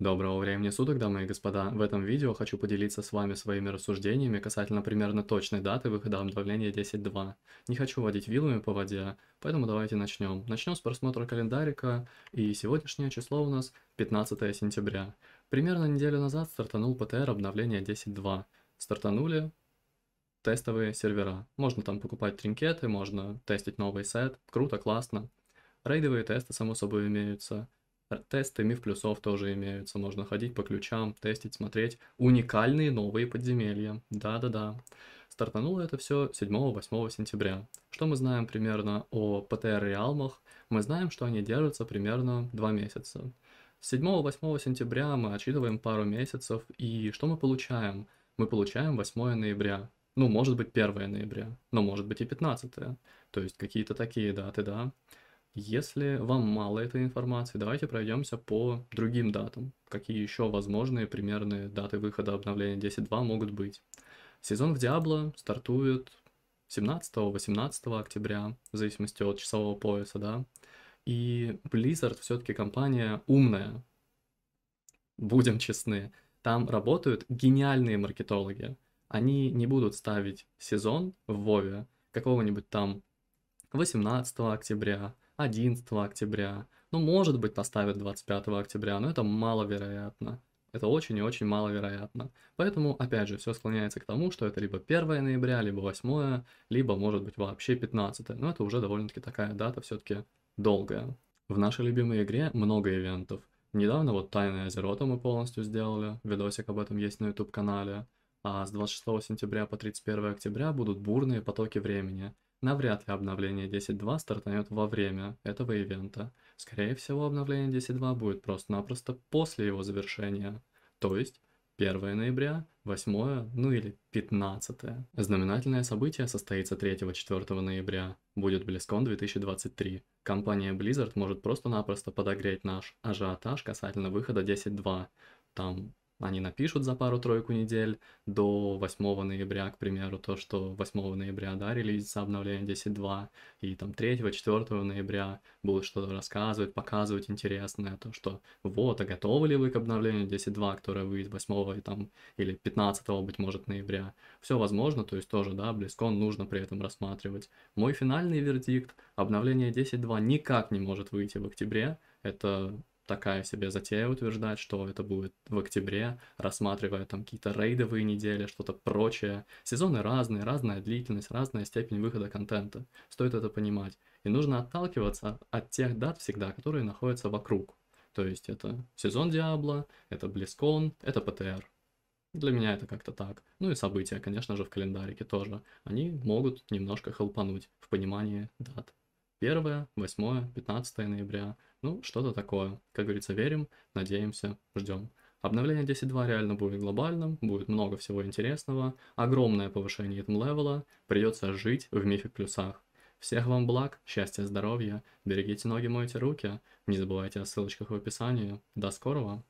Доброго времени суток, дамы и господа. В этом видео хочу поделиться с вами своими рассуждениями касательно примерно точной даты выхода обновления 10.2. Не хочу водить вилами по воде, поэтому давайте начнем. Начнем с просмотра календарика, и сегодняшнее число у нас 15 сентября. Примерно неделю назад стартанул ПТР обновления 10.2. Стартанули тестовые сервера. Можно там покупать тринкеты, можно тестить новый сет. Круто, классно. Рейдовые тесты, само собой, имеются. Тесты миф плюсов тоже имеются. Можно ходить по ключам, тестить, смотреть. Уникальные новые подземелья. Да-да-да. Стартануло это все 7-8 сентября. Что мы знаем примерно о ПТР-реалмах? Мы знаем, что они держатся примерно 2 месяца. С 7-8 сентября мы отчитываем пару месяцев, и что мы получаем? Мы получаем 8 ноября. Ну, может быть, 1 ноября, но может быть и 15. То есть какие-то такие даты, да. Если вам мало этой информации, давайте пройдемся по другим датам. Какие еще возможные примерные даты выхода обновления 10.2 могут быть. Сезон в Диабло стартует 17-18 октября, в зависимости от часового пояса, да. И Blizzard все-таки компания умная, будем честны. Там работают гениальные маркетологи. Они не будут ставить сезон в Вове какого-нибудь там 18 октября, 11 октября. Ну, может быть, поставят 25 октября, но это маловероятно. Это очень и очень маловероятно. Поэтому, опять же, все склоняется к тому, что это либо 1 ноября, либо 8, либо, может быть, вообще 15. Но это уже довольно-таки такая дата все-таки долгая. В нашей любимой игре много ивентов. Недавно вот Тайное Азерота мы полностью сделали, видосик об этом есть на YouTube-канале. А с 26 сентября по 31 октября будут бурные потоки времени – Навряд ли обновление 10.2 стартанет во время этого ивента. Скорее всего, обновление 10.2 будет просто-напросто после его завершения. То есть 1 ноября, 8, ну или 15. Знаменательное событие состоится 3-4 ноября. Будет BlizzCon 2023. Компания Blizzard может просто-напросто подогреть наш ажиотаж касательно выхода 10.2. Там они напишут за пару-тройку недель до 8 ноября, к примеру, то, что 8 ноября, да, релизится обновление 10.2, и там 3-4 ноября будут что-то рассказывать, показывать интересное, то, что вот, а готовы ли вы к обновлению 10.2, которое выйдет 8 и, там, или 15, быть может, ноября. Все возможно, то есть тоже, да, близко нужно при этом рассматривать. Мой финальный вердикт, обновление 10.2 никак не может выйти в октябре, это такая себе затея утверждать, что это будет в октябре, рассматривая там какие-то рейдовые недели, что-то прочее. Сезоны разные, разная длительность, разная степень выхода контента. Стоит это понимать. И нужно отталкиваться от тех дат всегда, которые находятся вокруг. То есть это сезон Диабло, это Близкон, это ПТР. Для меня это как-то так. Ну и события, конечно же, в календарике тоже. Они могут немножко хелпануть в понимании дат. 1, 8, 15 ноября, ну, что-то такое. Как говорится, верим, надеемся, ждем. Обновление 10.2 реально будет глобальным, будет много всего интересного, огромное повышение итм левела, придется жить в мифик плюсах. Всех вам благ, счастья, здоровья, берегите ноги, мойте руки, не забывайте о ссылочках в описании. До скорого!